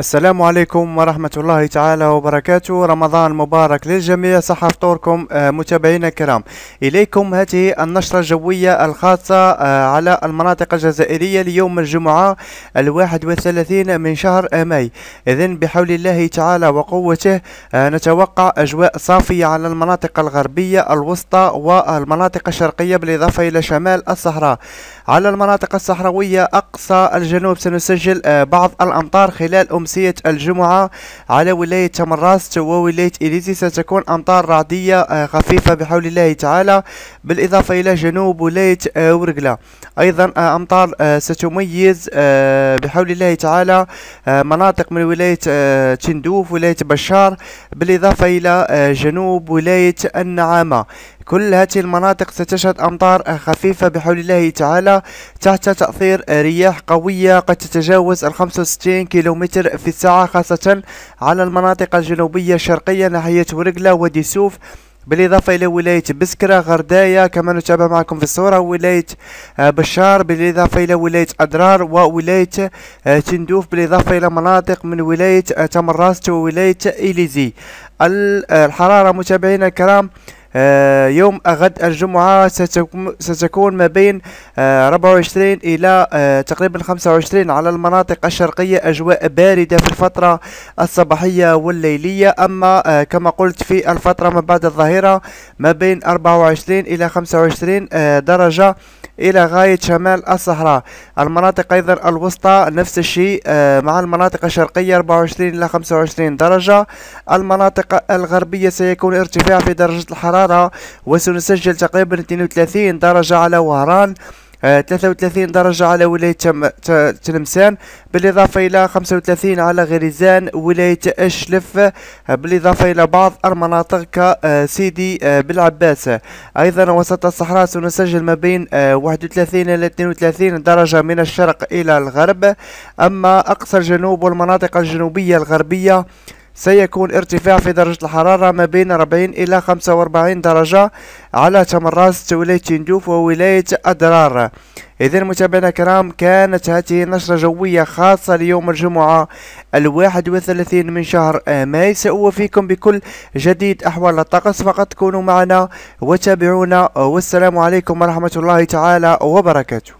السلام عليكم ورحمة الله تعالى وبركاته رمضان مبارك للجميع صحة فطوركم آه، متابعينا الكرام إليكم هذه النشرة الجوية الخاصة آه، على المناطق الجزائرية ليوم الجمعة الواحد والثلاثين من شهر ماي إذن بحول الله تعالى وقوته آه، نتوقع أجواء صافية على المناطق الغربية الوسطى والمناطق الشرقية بالإضافة إلى شمال الصحراء على المناطق الصحراوية أقصى الجنوب سنسجل بعض الأمطار خلال أمس أمسية الجمعة على ولاية تمراس وولاية إليزي ستكون أمطار رعدية آه، خفيفة بحول الله تعالى بالإضافة إلى جنوب ولاية آه، ورقلة أيضا آه، أمطار ستميز بحول الله تعالى مناطق من ولاية تندوف ولاية بشار بالإضافة إلى جنوب ولاية النعامة كل هذه المناطق ستشهد أمطار خفيفة بحول الله تعالى تحت تأثير رياح قوية قد تتجاوز ال 65 كيلومتر في الساعة خاصة على المناطق الجنوبية الشرقية ناحية ورقلة وديسوف بالإضافة إلى ولاية بسكرة غردايا كما نتابع معكم في الصورة ولاية آه، بشار بالإضافة إلى ولاية أدرار وولاية آه، تندوف بالإضافة إلى مناطق من ولاية آه، تمراست وولاية إليزي الحرارة متابعينا الكرام آه، يوم غد الجمعة ستكون ما بين 24 آه، إلى آه، تقريبا 25 على المناطق الشرقية أجواء باردة في الفترة الصباحية والليلية أما كما قلت في الفترة ما بعد الظهيرة ما بين 24 إلى 25 درجة إلى غاية شمال الصحراء المناطق أيضا الوسطى نفس الشيء مع المناطق الشرقية 24 إلى 25 درجة المناطق الغربية سيكون ارتفاع في درجة الحرارة الحرارة وسنسجل تقريبا 32 درجة على وهران 33 آه، درجة على ولاية تلمسان بالإضافة إلى 35 على غريزان ولاية الشلف آه، بالإضافة إلى بعض المناطق كسيدي آه، بالعباس أيضا وسط الصحراء سنسجل ما بين 31 إلى 32 درجة من الشرق إلى الغرب أما أقصى الجنوب والمناطق الجنوبية الغربية سيكون ارتفاع في درجة الحرارة ما بين 40 إلى 45 درجة على تمراس ولاية تندوف وولاية أدرار إذا متابعينا الكرام كانت هذه نشرة جوية خاصة ليوم الجمعة الواحد وثلاثين من شهر ماي سأوفيكم بكل جديد أحوال الطقس فقط كونوا معنا وتابعونا والسلام عليكم ورحمة الله تعالى وبركاته